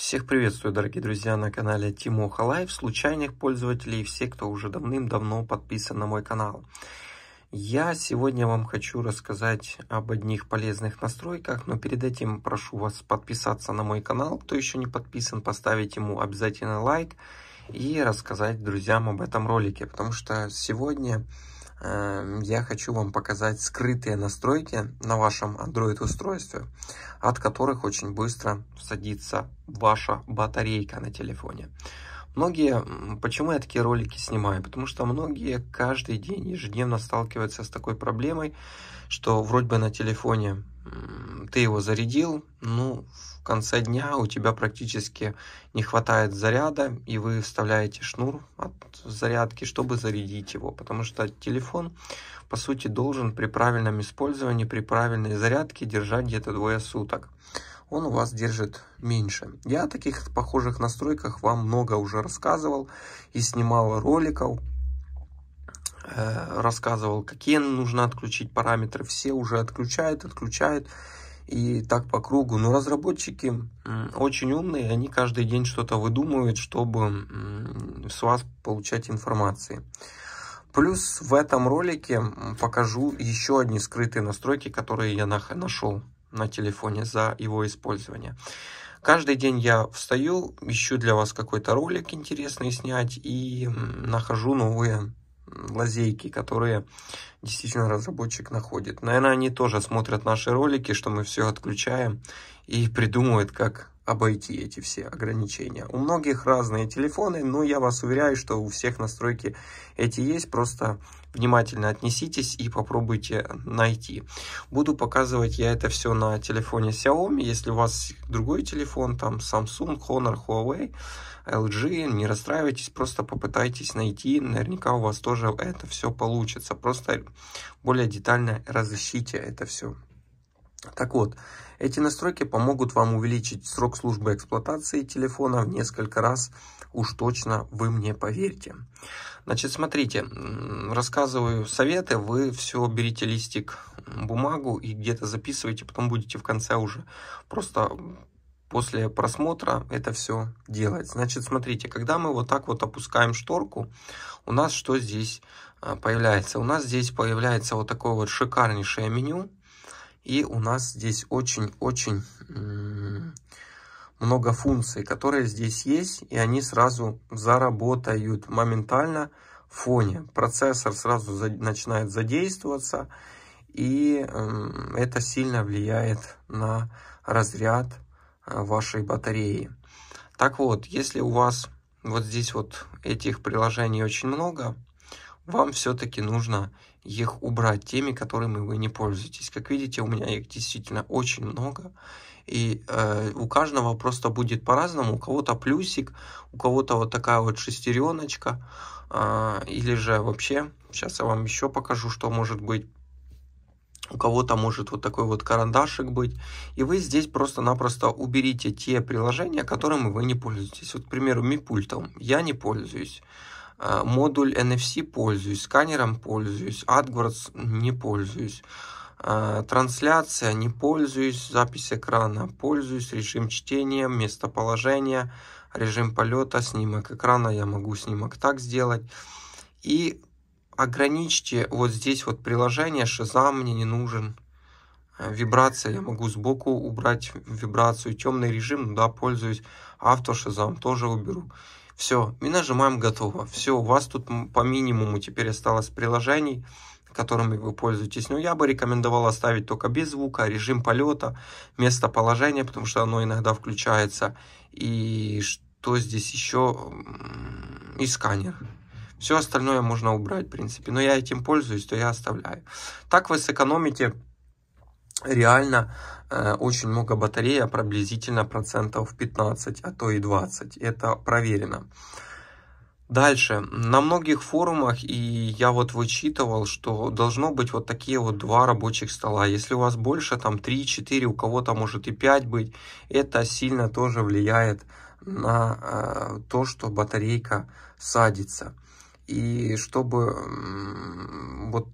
Всех приветствую, дорогие друзья, на канале Тимоха Лайв, случайных пользователей и все, кто уже давным-давно подписан на мой канал. Я сегодня вам хочу рассказать об одних полезных настройках, но перед этим прошу вас подписаться на мой канал. Кто еще не подписан, поставить ему обязательно лайк и рассказать друзьям об этом ролике, потому что сегодня Эм, я хочу вам показать скрытые настройки на вашем Android устройстве, от которых очень быстро садится ваша батарейка на телефоне. Многие, почему я такие ролики снимаю? Потому что многие каждый день ежедневно сталкиваются с такой проблемой, что вроде бы на телефоне ты его зарядил, ну, в конце дня у тебя практически не хватает заряда, и вы вставляете шнур от зарядки, чтобы зарядить его, потому что телефон, по сути, должен при правильном использовании, при правильной зарядке держать где-то двое суток. Он у вас держит меньше. Я о таких похожих настройках вам много уже рассказывал и снимал роликов, Э, рассказывал, какие нужно отключить параметры, все уже отключают, отключают, и так по кругу. Но разработчики очень умные, они каждый день что-то выдумывают, чтобы с вас получать информации. Плюс в этом ролике покажу еще одни скрытые настройки, которые я нашел на телефоне за его использование. Каждый день я встаю, ищу для вас какой-то ролик интересный снять и нахожу новые лазейки, которые действительно разработчик находит. Наверное, они тоже смотрят наши ролики, что мы все отключаем, и придумывают, как обойти эти все ограничения. У многих разные телефоны, но я вас уверяю, что у всех настройки эти есть, просто внимательно отнеситесь и попробуйте найти. Буду показывать я это все на телефоне Xiaomi, если у вас другой телефон, там Samsung, Honor, Huawei, LG, не расстраивайтесь, просто попытайтесь найти, наверняка у вас тоже это все получится, просто более детально разыщите это все. Так вот, эти настройки помогут вам увеличить срок службы эксплуатации телефона в несколько раз, уж точно вы мне поверьте. Значит, смотрите, рассказываю советы, вы все берите листик, бумагу и где-то записываете, потом будете в конце уже просто после просмотра это все делать. Значит, смотрите, когда мы вот так вот опускаем шторку, у нас что здесь а, появляется? У нас здесь появляется вот такое вот шикарнейшее меню. И у нас здесь очень-очень много функций, которые здесь есть, и они сразу заработают моментально в фоне. Процессор сразу за, начинает задействоваться, и э, это сильно влияет на разряд вашей батареи. Так вот, если у вас вот здесь вот этих приложений очень много, вам все-таки нужно их убрать, теми, которыми вы не пользуетесь. Как видите, у меня их действительно очень много, и э, у каждого просто будет по-разному. У кого-то плюсик, у кого-то вот такая вот шестереночка, э, или же вообще, сейчас я вам еще покажу, что может быть у кого-то может вот такой вот карандашик быть, и вы здесь просто-напросто уберите те приложения, которыми вы не пользуетесь. Вот, к примеру, мипультом я не пользуюсь, э, модуль NFC пользуюсь, сканером пользуюсь, AdWords не пользуюсь, э, трансляция не пользуюсь, запись экрана пользуюсь, режим чтения, местоположение, режим полета, снимок экрана, я могу снимок так сделать. И ограничьте вот здесь вот приложение Shazam мне не нужен. Э, вибрация, я могу сбоку убрать вибрацию. Темный режим, ну да, пользуюсь. Авто Shazam тоже уберу. Все, и нажимаем готово. Все, у вас тут по минимуму теперь осталось приложений, которыми вы пользуетесь. Но я бы рекомендовал оставить только без звука, режим полета, местоположение, потому что оно иногда включается. И что здесь еще? И сканер. Все остальное можно убрать, в принципе. Но я этим пользуюсь, то я оставляю. Так вы сэкономите реально э, очень много батарея, а приблизительно процентов 15, а то и 20. Это проверено. Дальше, на многих форумах, и я вот вычитывал, что должно быть вот такие вот два рабочих стола. Если у вас больше, там 3-4, у кого-то может и 5 быть, это сильно тоже влияет на э, то, что батарейка садится и чтобы вот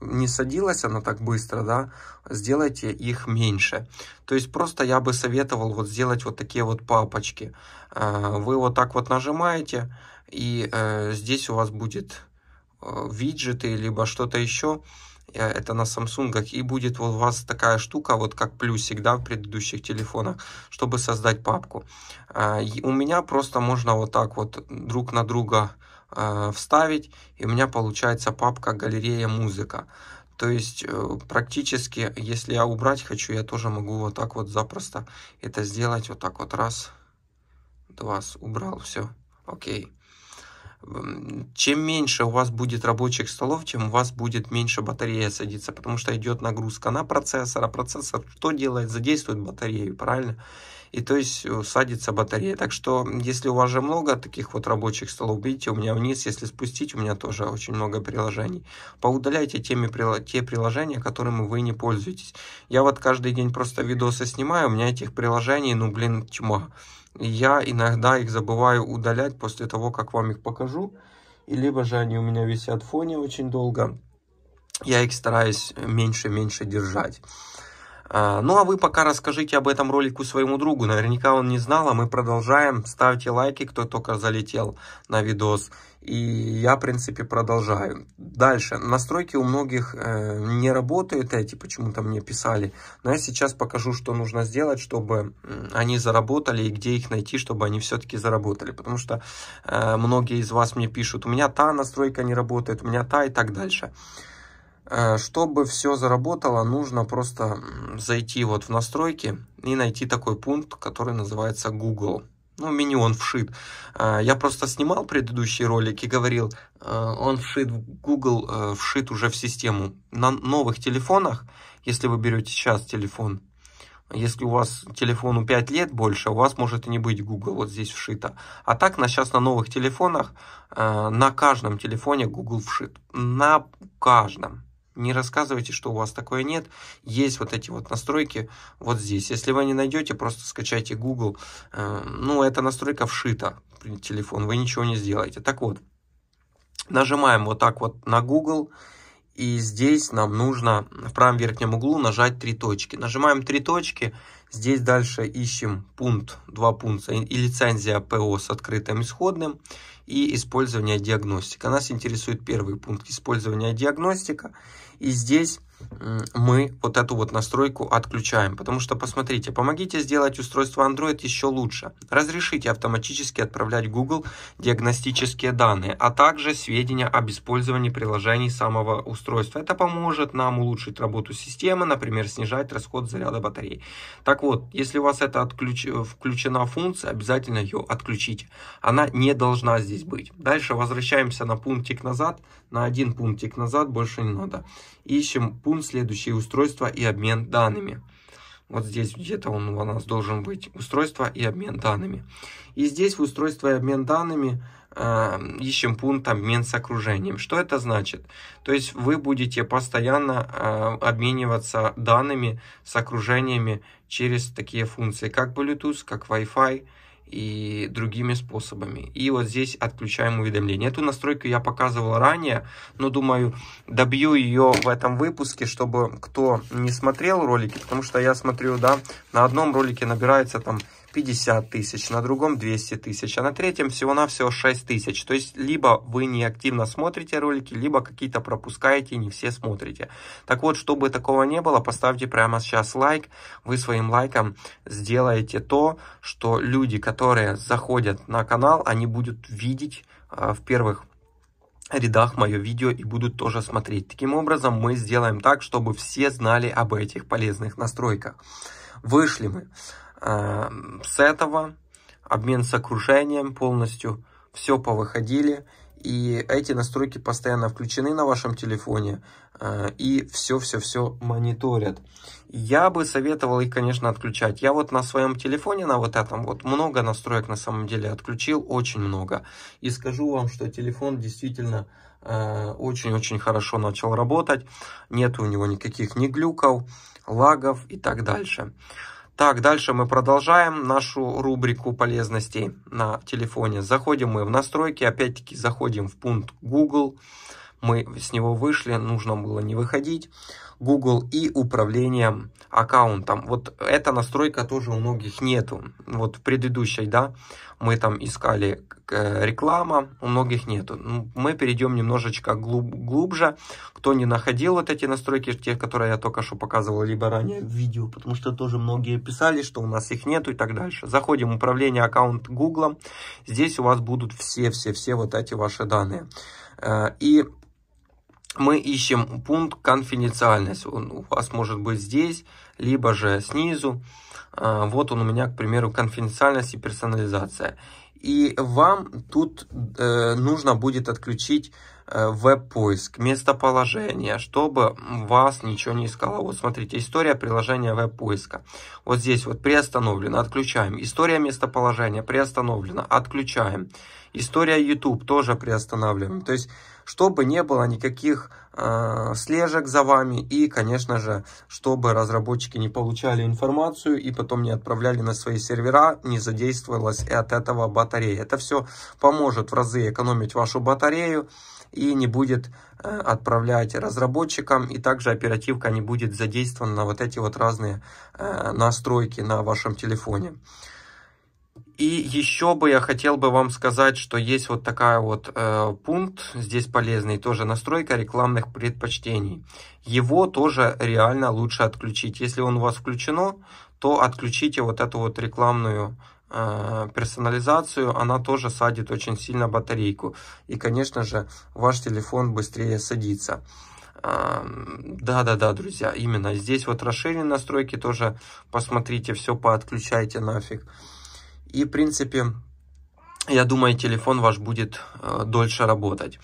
не садилась она так быстро, да, сделайте их меньше. То есть просто я бы советовал вот сделать вот такие вот папочки. Э, вы вот так вот нажимаете, и э, здесь у вас будет э, виджеты, либо что-то еще, это на Samsung, и будет у вас такая штука, вот как плюсик, да, в предыдущих телефонах, чтобы создать папку. У меня просто можно вот так вот друг на друга э, вставить, и у меня получается папка «Галерея музыка». То есть э, практически, если я убрать хочу, я тоже могу вот так вот запросто это сделать. Вот так вот раз, два, убрал, все, окей чем меньше у вас будет рабочих столов, тем у вас будет меньше батарея садиться, потому что идет нагрузка на процессор, а процессор что делает? Задействует батарею, правильно? И то есть э, садится батарея. Так что, если у вас же много таких вот рабочих столов, видите, у меня вниз, если спустить, у меня тоже очень много приложений. Поудаляйте теми, те приложения, которыми вы не пользуетесь. Я вот каждый день просто видосы снимаю, у меня этих приложений, ну блин, тьма я иногда их забываю удалять после того, как вам их покажу. И либо же они у меня висят в фоне очень долго. Я их стараюсь меньше-меньше держать. А, ну а вы пока расскажите об этом ролику своему другу, наверняка он не знал, а мы продолжаем. Ставьте лайки, кто только залетел на видос. И я, в принципе, продолжаю. Дальше. Настройки у многих э, не работают эти, почему-то мне писали. Но я сейчас покажу, что нужно сделать, чтобы они заработали и где их найти, чтобы они все-таки заработали. Потому что э, многие из вас мне пишут, у меня та настройка не работает, у меня та и так дальше. Дальше. Э, чтобы все заработало, нужно просто зайти вот в настройки и найти такой пункт, который называется Google. Ну, меню он вшит. Э, я просто снимал предыдущий ролик и говорил, э, он вшит Google, вшит уже в систему. На новых телефонах, если вы берете сейчас телефон, если у вас телефону 5 лет больше, у вас может и не быть Google вот здесь вшито. А так на сейчас на новых телефонах, на каждом телефоне Google вшит. На каждом не рассказывайте, что у вас такое нет. Есть вот эти вот настройки вот здесь. Если вы не найдете, просто скачайте Google. Э, ну, эта настройка вшита в телефон, вы ничего не сделаете. Так вот, нажимаем вот так вот на Google. И здесь нам нужно в правом верхнем углу нажать три точки. Нажимаем три точки. Здесь дальше ищем пункт, два пункта и лицензия ПО с открытым исходным и использование диагностика. Нас интересует первый пункт использования диагностика. И здесь мы вот эту вот настройку отключаем. Потому что, посмотрите, помогите сделать устройство Android еще лучше. Разрешите автоматически отправлять Google диагностические данные, а также сведения об использовании приложений самого устройства. Это поможет нам улучшить работу системы, например, снижать расход заряда батареи. Так вот, если у вас это отключ... включена функция, обязательно ее отключите. Она не должна здесь быть. Дальше возвращаемся на пунктик назад, на один пунктик назад, больше не надо. Ищем пункт следующий устройство и обмен данными. Вот здесь где-то он у нас должен быть устройство и обмен данными. И здесь в устройство и обмен данными э, ищем пункт обмен с окружением. Что это значит? То есть вы будете постоянно э, обмениваться данными с окружениями через такие функции, как Bluetooth, как Wi-Fi, и другими способами. И вот здесь отключаем уведомления. Эту настройку я показывал ранее, но думаю, добью ее в этом выпуске, чтобы кто не смотрел ролики, потому что я смотрю, да, на одном ролике набирается там 50 тысяч, на другом 200 тысяч, а на третьем всего-навсего 6 тысяч. То есть, либо вы не активно смотрите ролики, либо какие-то пропускаете не все смотрите. Так вот, чтобы такого не было, поставьте прямо сейчас лайк. Вы своим лайком сделаете то, что люди, которые заходят на канал, они будут видеть э, в первых рядах мое видео и будут тоже смотреть. Таким образом, мы сделаем так, чтобы все знали об этих полезных настройках. Вышли мы. Эм, с этого, обмен с окружением полностью, все повыходили. И эти настройки постоянно включены на вашем телефоне э, и все-все-все мониторят. Я бы советовал их, конечно, отключать. Я вот на своем телефоне, на вот этом, вот много настроек на самом деле отключил, очень много. И скажу вам, что телефон действительно э, очень-очень хорошо начал работать. Нет у него никаких ни глюков, лагов и так дальше. Так, дальше мы продолжаем нашу рубрику полезностей на телефоне. Заходим мы в настройки, опять-таки заходим в пункт Google. Мы с него вышли, нужно было не выходить. Google и управлением аккаунтом. Вот эта настройка тоже у многих нету. Вот в предыдущей, да, мы там искали э, реклама, у многих нету. Ну, мы перейдем немножечко глуб, глубже. Кто не находил вот эти настройки, те, которые я только что показывал, либо ранее в видео, потому что тоже многие писали, что у нас их нету и так дальше. Заходим в управление аккаунт Google. Здесь у вас будут все-все-все вот эти ваши данные. Э, и мы ищем пункт конфиденциальность. Он у вас может быть здесь, либо же снизу. А, вот он у меня, к примеру, конфиденциальность и персонализация. И вам тут э, нужно будет отключить э, веб-поиск, местоположение, чтобы вас ничего не искало. Вот смотрите, история приложения веб-поиска. Вот здесь вот приостановлено, отключаем. История местоположения приостановлена, отключаем. История YouTube тоже приостанавливаем. То есть, чтобы не было никаких э, слежек за вами и, конечно же, чтобы разработчики не получали информацию и потом не отправляли на свои сервера, не задействовалась и от этого батарея. Это все поможет в разы экономить вашу батарею и не будет э, отправлять разработчикам и также оперативка не будет задействована на вот эти вот разные э, настройки на вашем телефоне. И еще бы я хотел бы вам сказать, что есть вот такая вот э, пункт, здесь полезный, тоже настройка рекламных предпочтений. Его тоже реально лучше отключить. Если он у вас включено, то отключите вот эту вот рекламную э, персонализацию, она тоже садит очень сильно батарейку. И, конечно же, ваш телефон быстрее садится. Да-да-да, друзья, именно здесь вот расширенные настройки тоже посмотрите, все поотключайте нафиг. И, в принципе, я думаю, телефон ваш будет э, дольше работать.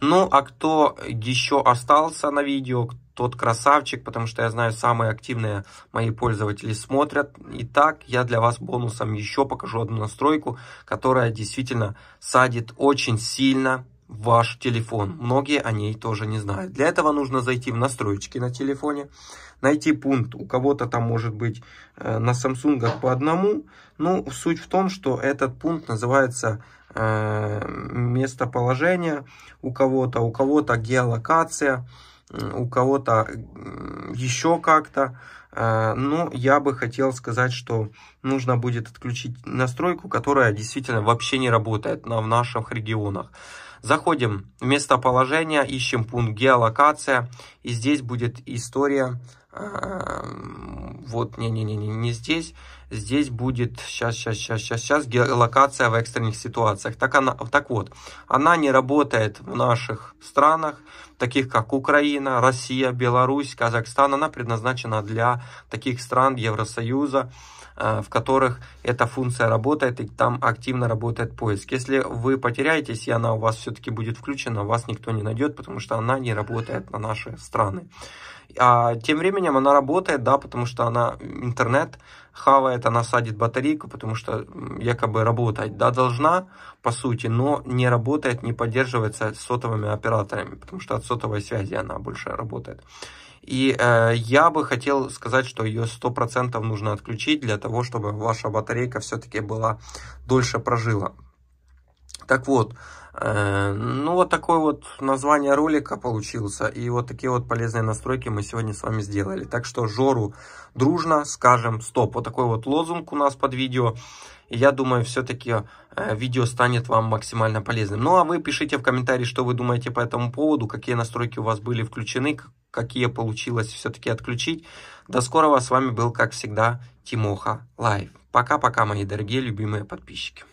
Ну, а кто еще остался на видео, тот красавчик, потому что я знаю, самые активные мои пользователи смотрят. Итак, я для вас бонусом еще покажу одну настройку, которая действительно садит очень сильно ваш телефон. Многие о ней тоже не знают. Для этого нужно зайти в настройки на телефоне, найти пункт. У кого-то там может быть э, на Samsung по одному. Ну, суть в том, что этот пункт называется э, местоположение у кого-то, у кого-то геолокация, э, у кого-то еще как-то. Но ну, я бы хотел сказать, что нужно будет отключить настройку, которая действительно вообще не работает на, в наших регионах. Заходим в местоположение, ищем пункт геолокация. И здесь будет история Эм, вот, не-не-не, не здесь, здесь будет, сейчас, сейчас, сейчас, сейчас, сейчас, локация в экстренных ситуациях. Так, она, так вот, она не работает в наших странах, таких как Украина, Россия, Беларусь, Казахстан, она предназначена для таких стран Евросоюза, э, в которых эта функция работает, и там активно работает поиск. Если вы потеряетесь, и она у вас все-таки будет включена, вас никто не найдет, потому что она не работает на наши страны. А тем временем она работает, да, потому что она интернет хавает, она садит батарейку, потому что якобы работать, да, должна, по сути, но не работает, не поддерживается сотовыми операторами, потому что от сотовой связи она больше работает. И э, я бы хотел сказать, что ее 100% нужно отключить для того, чтобы ваша батарейка все-таки была дольше прожила. Так вот, Э, ну, вот такое вот название ролика получился. И вот такие вот полезные настройки мы сегодня с вами сделали. Так что Жору дружно скажем стоп. Вот такой вот лозунг у нас под видео. И я думаю, все-таки э, видео станет вам максимально полезным. Ну, а вы пишите в комментарии, что вы думаете по этому поводу, какие настройки у вас были включены, какие получилось все-таки отключить. До скорого. С вами был, как всегда, Тимоха Лайв. Пока-пока, мои дорогие любимые подписчики.